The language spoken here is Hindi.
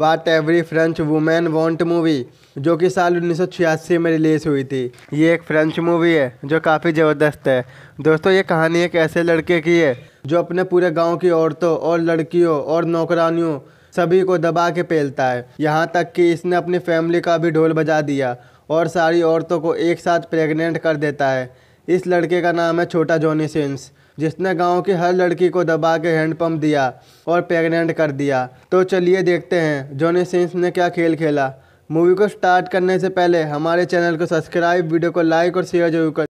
वाट every French women want movie जो कि साल उन्नीस में रिलीज़ हुई थी ये एक फ्रेंच मूवी है जो काफ़ी ज़बरदस्त है दोस्तों ये कहानी एक ऐसे लड़के की है जो अपने पूरे गांव की औरतों और लड़कियों और नौकरानियों सभी को दबा के पेलता है यहाँ तक कि इसने अपनी फैमिली का भी ढोल बजा दिया और सारी औरतों को एक साथ प्रेग्नेंट कर देता है इस लड़के का नाम है छोटा जॉनी सिंस जिसने गांव की हर लड़की को दबा के हैंडपम्प दिया और प्रेगनेंट कर दिया तो चलिए देखते हैं जॉनी सिंस ने क्या खेल खेला मूवी को स्टार्ट करने से पहले हमारे चैनल को सब्सक्राइब वीडियो को लाइक और शेयर जरूर कर